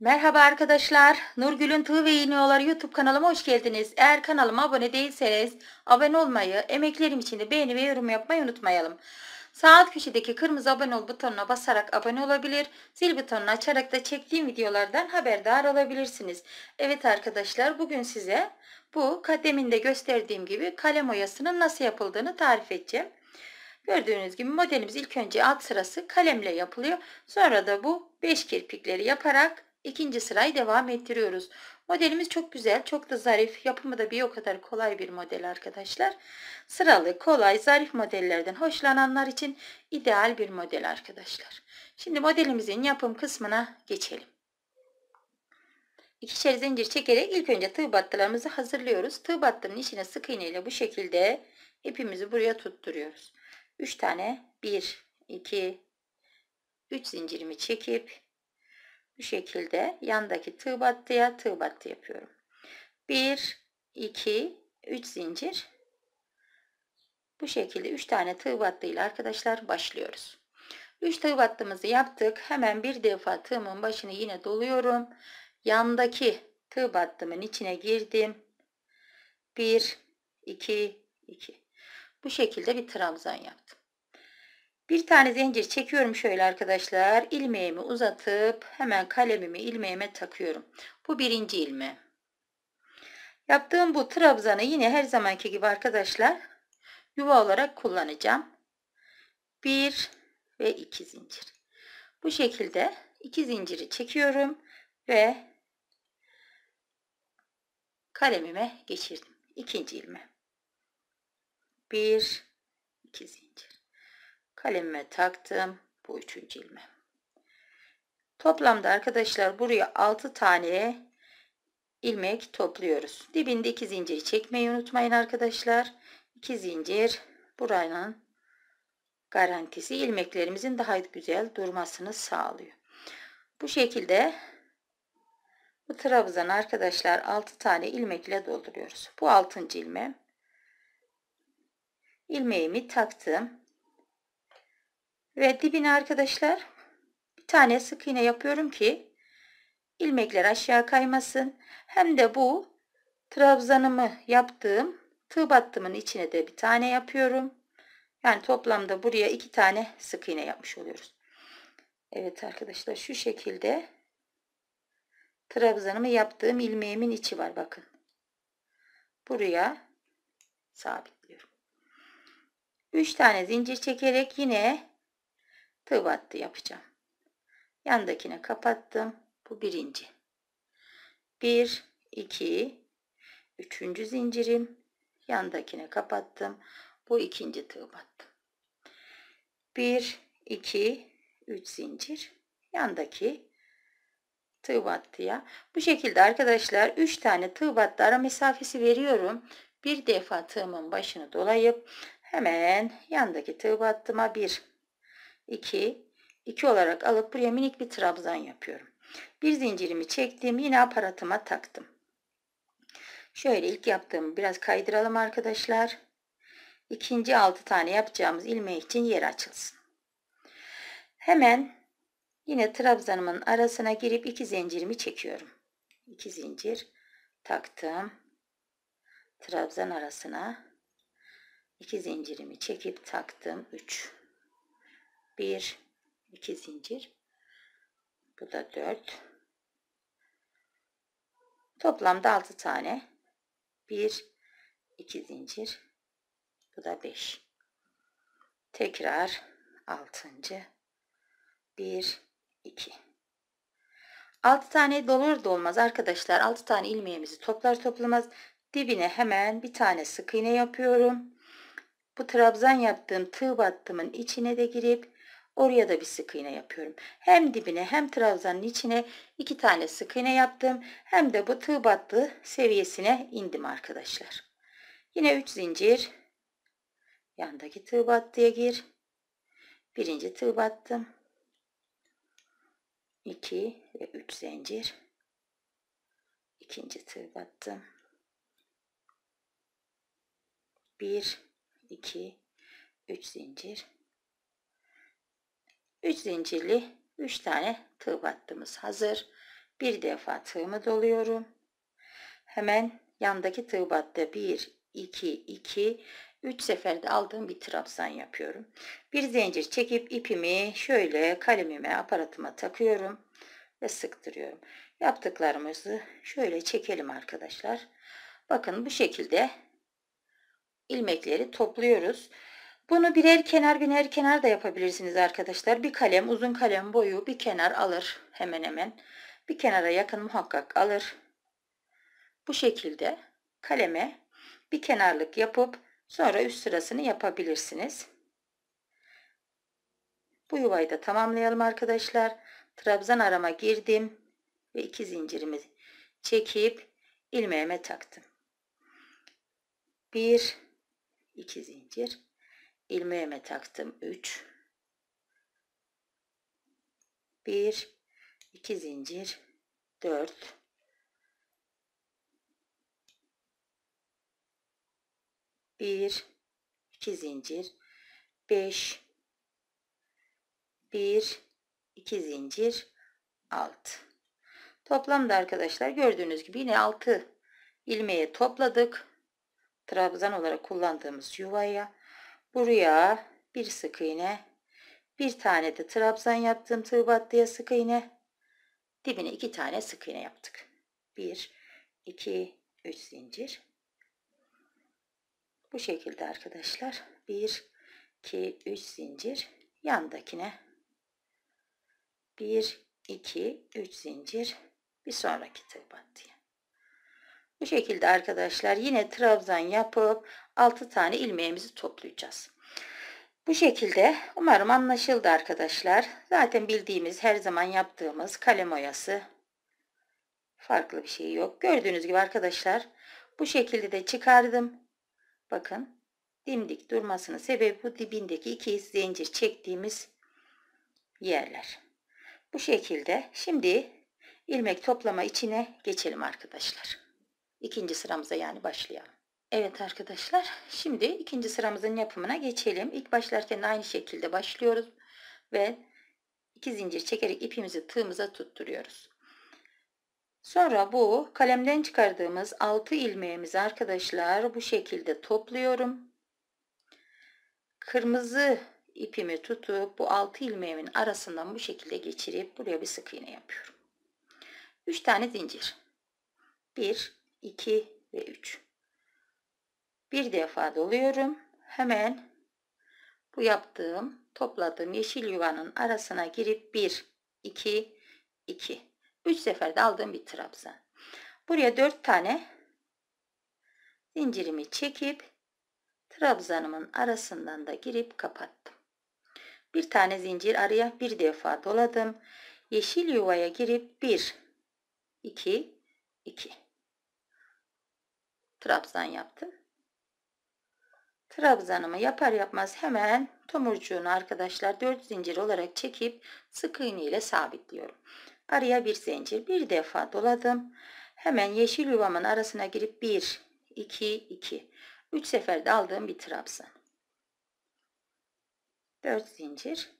Merhaba arkadaşlar. Nurgül'ün Tığ ve İğniyorlar YouTube kanalıma hoş geldiniz. Eğer kanalıma abone değilseniz abone olmayı, emeklerim için de beğeni ve yorum yapmayı unutmayalım. Sağ alt köşedeki kırmızı abone ol butonuna basarak abone olabilir. Zil butonunu açarak da çektiğim videolardan haberdar olabilirsiniz. Evet arkadaşlar bugün size bu kademinde gösterdiğim gibi kalem oyasının nasıl yapıldığını tarif edeceğim. Gördüğünüz gibi modelimiz ilk önce alt sırası kalemle yapılıyor. Sonra da bu 5 kirpikleri yaparak İkinci sırayı devam ettiriyoruz. Modelimiz çok güzel, çok da zarif. Yapımı da bir o kadar kolay bir model arkadaşlar. Sıralı, kolay, zarif modellerden hoşlananlar için ideal bir model arkadaşlar. Şimdi modelimizin yapım kısmına geçelim. İkişer zincir çekerek ilk önce tığ battılarımızı hazırlıyoruz. Tığ battının içine sık iğne ile bu şekilde ipimizi buraya tutturuyoruz. 3 tane 1 2 3 zincirimi çekip bu şekilde yandaki tığ battıya tığ battı yapıyorum. 1 2 3 zincir bu şekilde 3 tane tığ battıyla arkadaşlar başlıyoruz. 3 tığ battığımızı yaptık. Hemen bir defa tığımın başını yine doluyorum. Yandaki tığ battımın içine girdim. 1 2 2 bu şekilde bir trabzan yaptım. Bir tane zincir çekiyorum şöyle arkadaşlar. İlmeğimi uzatıp hemen kalemimi ilmeğime takıyorum. Bu birinci ilmeğim. Yaptığım bu trabzanı yine her zamanki gibi arkadaşlar yuva olarak kullanacağım. 1 ve 2 zincir. Bu şekilde 2 zinciri çekiyorum ve kalemime geçirdim. İkinci ilme. 1 2 zincir. Kalemime taktım. Bu üçüncü ilme. Toplamda arkadaşlar buraya 6 tane ilmek topluyoruz. Dibinde 2 zincir çekmeyi unutmayın arkadaşlar. 2 zincir buranın garantisi ilmeklerimizin daha güzel durmasını sağlıyor. Bu şekilde bu trabzanı arkadaşlar 6 tane ilmekle dolduruyoruz. Bu 6. ilme Ilmeğimi taktım. Ve dibine arkadaşlar bir tane sık iğne yapıyorum ki ilmekler aşağı kaymasın. Hem de bu trabzanımı yaptığım tığ battımın içine de bir tane yapıyorum. Yani toplamda buraya iki tane sık iğne yapmış oluyoruz. Evet arkadaşlar şu şekilde trabzanımı yaptığım ilmeğimin içi var bakın. Buraya sabitliyorum. 3 tane zincir çekerek yine tığ battı yapacağım. Yandakine kapattım. Bu birinci. Bir, iki, üçüncü zincirim. Yandakine kapattım. Bu ikinci tığ battım. Bir, iki, üç zincir. Yandaki tığ battıya. Bu şekilde arkadaşlar üç tane tığ battı ara mesafesi veriyorum. Bir defa tığımın başını dolayıp hemen yandaki tığ battıma bir 2, 2 olarak alıp buraya minik bir trabzan yapıyorum. Bir zincirimi çektim. Yine aparatıma taktım. Şöyle ilk yaptığımı biraz kaydıralım arkadaşlar. İkinci 6 tane yapacağımız ilmek için yer açılsın. Hemen yine trabzanımın arasına girip iki zincirimi çekiyorum. 2 zincir taktım. Trabzan arasına iki zincirimi çekip taktım. 3 1 2 zincir bu da 4 toplamda 6 tane 1 2 zincir bu da 5 tekrar 6. 1 2 6 tane dolar dolmaz arkadaşlar 6 tane ilmeğimizi toplar toplamaz dibine hemen bir tane sık iğne yapıyorum bu trabzan yaptığım tığ battımın içine de girip Oraya da bir sık iğne yapıyorum. Hem dibine hem trabzanın içine iki tane sık iğne yaptım. Hem de bu tığ battığı seviyesine indim arkadaşlar. Yine 3 zincir. Yandaki tığ battıya gir. Birinci tığ battım. 2 ve 3 zincir. İkinci tığ battım. 1 2 3 zincir 3 zincirli 3 tane tığ battığımız hazır. Bir defa tığımı doluyorum. Hemen yandaki tığ battı 1 2 2 3 seferde aldığım bir trabzan yapıyorum. Bir zincir çekip ipimi şöyle kalemime aparatıma takıyorum ve sıktırıyorum. Yaptıklarımızı şöyle çekelim arkadaşlar. Bakın bu şekilde ilmekleri topluyoruz. Bunu birer kenar biner kenar da yapabilirsiniz arkadaşlar. Bir kalem uzun kalem boyu bir kenar alır hemen hemen. Bir kenara yakın muhakkak alır. Bu şekilde kaleme bir kenarlık yapıp sonra üst sırasını yapabilirsiniz. Bu yuvayı da tamamlayalım arkadaşlar. Trabzan arama girdim ve iki zincirimi çekip ilmeğime taktım. Bir, iki zincir ilmeğime taktım 3 1 2 zincir 4 1 2 zincir 5 1 2 zincir 6 toplamda arkadaşlar gördüğünüz gibi yine 6 ilmeği topladık trabzan olarak kullandığımız yuvaya Buraya bir sık iğne, bir tane de trabzan yaptığım tığ battıya sık iğne. Dibine iki tane sık iğne yaptık. Bir, iki, üç zincir. Bu şekilde arkadaşlar. Bir, iki, üç zincir. Yandakine. Bir, iki, üç zincir. Bir sonraki tığ battıya. Bu şekilde arkadaşlar yine trabzan yapıp 6 tane ilmeğimizi toplayacağız. Bu şekilde umarım anlaşıldı arkadaşlar. Zaten bildiğimiz her zaman yaptığımız kalem oyası farklı bir şey yok. Gördüğünüz gibi arkadaşlar bu şekilde de çıkardım. Bakın dimdik durmasının sebebi bu dibindeki iki zincir çektiğimiz yerler. Bu şekilde şimdi ilmek toplama içine geçelim arkadaşlar ikinci sıramıza yani başlayalım. Evet arkadaşlar şimdi ikinci sıramızın yapımına geçelim. İlk başlarken aynı şekilde başlıyoruz ve iki zincir çekerek ipimizi tığımıza tutturuyoruz. Sonra bu kalemden çıkardığımız 6 ilmeğimizi arkadaşlar bu şekilde topluyorum. Kırmızı ipimi tutup bu 6 ilmeğimin arasından bu şekilde geçirip buraya bir sık iğne yapıyorum. 3 tane zincir. 1 2 ve 3. Bir defa doluyorum. Hemen bu yaptığım topladığım yeşil yuvanın arasına girip 1, 2, 2. 3 seferde aldığım bir trabzan. Buraya 4 tane zincirimi çekip trabzanımın arasından da girip kapattım. Bir tane zincir araya bir defa doladım. Yeşil yuvaya girip 1, 2, 2 trabzan yaptım. Trabzanımı yapar yapmaz hemen tomurcuğunu arkadaşlar 4 zincir olarak çekip sık iğne ile sabitliyorum. Araya bir zincir bir defa doladım. Hemen yeşil yuvamın arasına girip 1, 2, 2. 3 seferde aldığım bir trabzan. 4 zincir.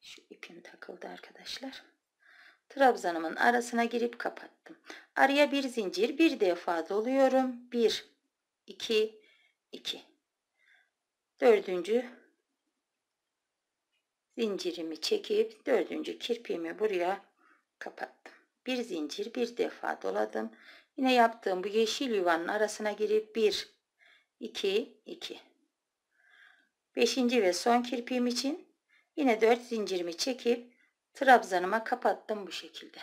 Şu ipim takıldı arkadaşlar trabzanımın arasına girip kapattım. Araya bir zincir bir defa doluyorum. 1 2 2 Dördüncü zincirimi çekip dördüncü kirpiğimi buraya kapattım. Bir zincir bir defa doladım. Yine yaptığım bu yeşil yuvanın arasına girip 1 2 2 Beşinci ve son kirpiğim için yine dört zincirimi çekip trabzanıma kapattım bu şekilde.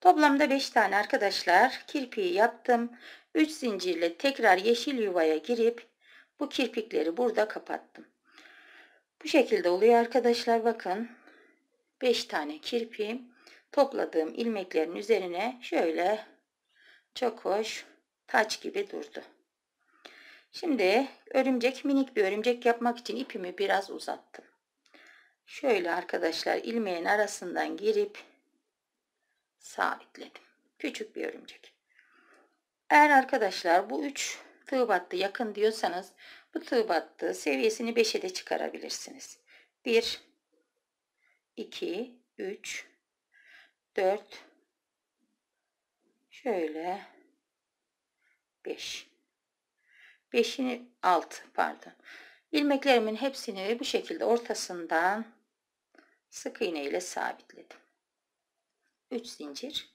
Toplamda 5 tane arkadaşlar kirpiği yaptım. 3 zincirle tekrar yeşil yuvaya girip bu kirpikleri burada kapattım. Bu şekilde oluyor arkadaşlar bakın. 5 tane kirpiğim topladığım ilmeklerin üzerine şöyle çok hoş taç gibi durdu. Şimdi örümcek minik bir örümcek yapmak için ipimi biraz uzattım. Şöyle arkadaşlar ilmeğin arasından girip sabitledim. Küçük bir örümcek. Eğer arkadaşlar bu 3 tığ battı yakın diyorsanız bu tığ battı seviyesini 5'e de çıkarabilirsiniz. 1 2 3 4 şöyle 5 5'ini 6 pardon. İlmeklerimin hepsini bu şekilde ortasından sık iğne ile sabitledim. 3 zincir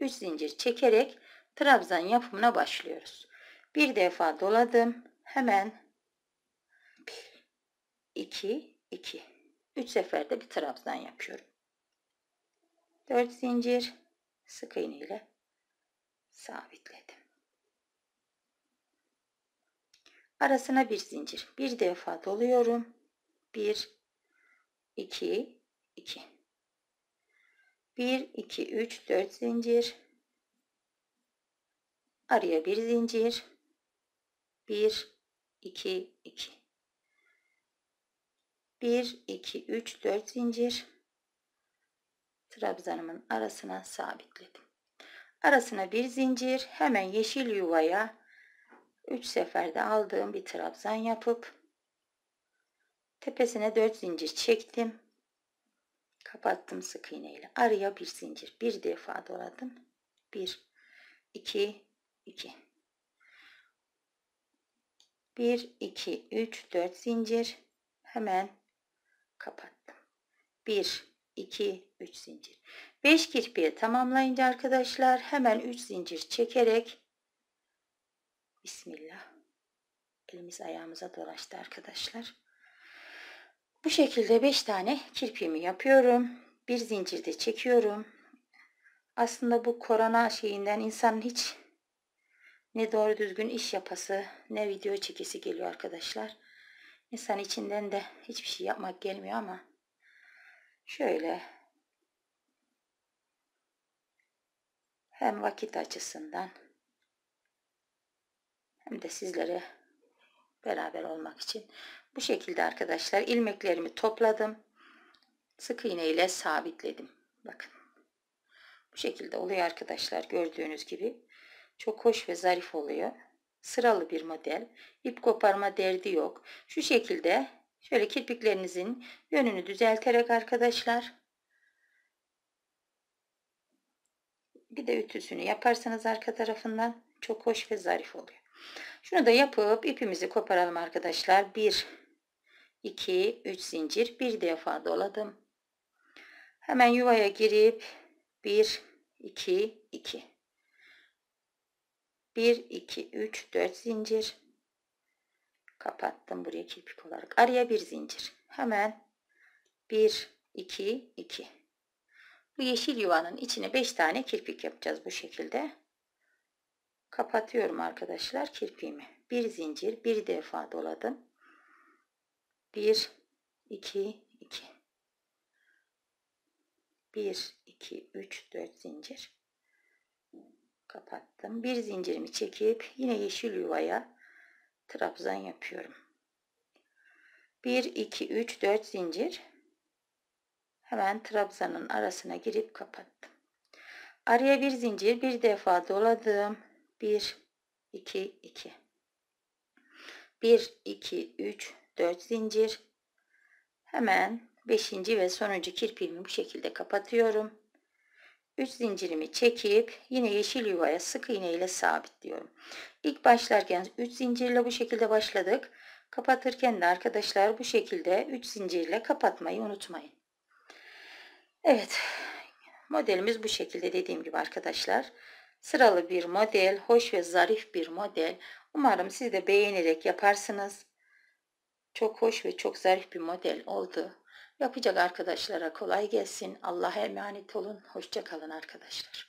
3 zincir çekerek trabzan yapımına başlıyoruz. Bir defa doladım. Hemen 1 2 2 3 seferde bir trabzan yapıyorum. 4 zincir sık iğne ile sabitledim. Arasına bir zincir. Bir defa doluyorum. 1 2 2 1 2 3 4 zincir araya bir zincir 1 2 2 1 2 3 4 zincir trabzanımın arasına sabitledim arasına bir zincir hemen yeşil yuvaya 3 seferde aldığım bir trabzan yapıp tepesine 4 zincir çektim Kapattım sık iğneyle. Araya bir zincir. Bir defa doladım. Bir, iki, iki. Bir, iki, üç, dört zincir. Hemen kapattım. Bir, iki, üç zincir. Beş kirpiği tamamlayınca arkadaşlar hemen üç zincir çekerek Bismillah. Elimiz ayağımıza dolaştı arkadaşlar. Bu şekilde 5 tane kirpiğimi yapıyorum. Bir zincirde çekiyorum. Aslında bu korona şeyinden insanın hiç ne doğru düzgün iş yapası ne video çekisi geliyor arkadaşlar. İnsan içinden de hiçbir şey yapmak gelmiyor ama şöyle hem vakit açısından hem de sizlere beraber olmak için bu şekilde arkadaşlar ilmeklerimi topladım. Sık iğne ile sabitledim. Bakın. Bu şekilde oluyor arkadaşlar gördüğünüz gibi. Çok hoş ve zarif oluyor. Sıralı bir model. İp koparma derdi yok. Şu şekilde şöyle kirpiklerinizin yönünü düzelterek arkadaşlar bir de ütüsünü yaparsanız arka tarafından çok hoş ve zarif oluyor. Şunu da yapıp ipimizi koparalım arkadaşlar. 1 2 3 zincir bir defa doladım. Hemen yuvaya girip 1 2 2 1 2 3 4 zincir kapattım buraya kirpik olarak. Araya bir zincir. Hemen 1 2 2 bu yeşil yuvanın içine 5 tane kirpik yapacağız bu şekilde. Kapatıyorum arkadaşlar kirpiğimi. Bir zincir bir defa doladım. 1 2 2 1 2 3 4 zincir kapattım. Bir zincirimi çekip yine yeşil yuvaya trabzan yapıyorum. 1 2 3 4 zincir hemen trabzanın arasına girip kapattım. Araya bir zincir bir defa doladım. 1, 2, 2. 1, 2, 3, 4 zincir. Hemen 5. ve sonuncu kirpiğimi bu şekilde kapatıyorum. 3 zincirimi çekip yine yeşil yuvaya sık iğne ile sabitliyorum. İlk başlarken 3 zincirle bu şekilde başladık. Kapatırken de arkadaşlar bu şekilde 3 zincirle kapatmayı unutmayın. Evet modelimiz bu şekilde dediğim gibi arkadaşlar. Sıralı bir model, hoş ve zarif bir model. Umarım siz de beğenerek yaparsınız. Çok hoş ve çok zarif bir model oldu. Yapacak arkadaşlara kolay gelsin. Allah'a emanet olun. Hoşçakalın arkadaşlar.